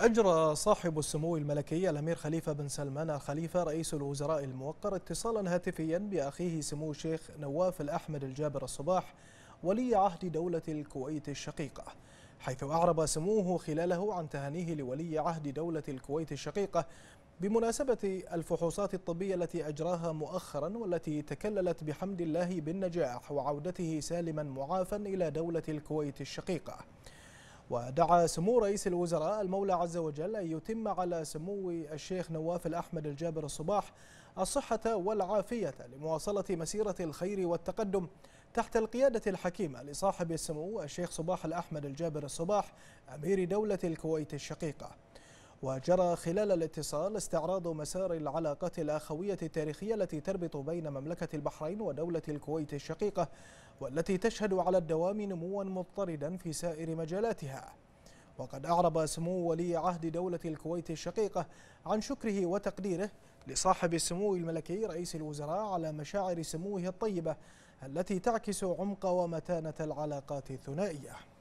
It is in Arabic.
أجرى صاحب السمو الملكي الأمير خليفة بن سلمان الخليفة رئيس الوزراء الموقر اتصالا هاتفيا بأخيه سمو الشيخ نواف الأحمد الجابر الصباح ولي عهد دولة الكويت الشقيقة حيث أعرب سموه خلاله عن تهانيه لولي عهد دولة الكويت الشقيقة بمناسبة الفحوصات الطبية التي أجراها مؤخرا والتي تكللت بحمد الله بالنجاح وعودته سالما معافا إلى دولة الكويت الشقيقة ودعا سمو رئيس الوزراء المولى عز وجل أن يتم على سمو الشيخ نواف الأحمد الجابر الصباح الصحة والعافية لمواصلة مسيرة الخير والتقدم تحت القيادة الحكيمة لصاحب السمو الشيخ صباح الأحمد الجابر الصباح أمير دولة الكويت الشقيقة وجرى خلال الاتصال استعراض مسار العلاقات الأخوية التاريخية التي تربط بين مملكة البحرين ودولة الكويت الشقيقة والتي تشهد على الدوام نموا مضطردا في سائر مجالاتها وقد أعرب سمو ولي عهد دولة الكويت الشقيقة عن شكره وتقديره لصاحب السمو الملكي رئيس الوزراء على مشاعر سموه الطيبة التي تعكس عمق ومتانة العلاقات الثنائية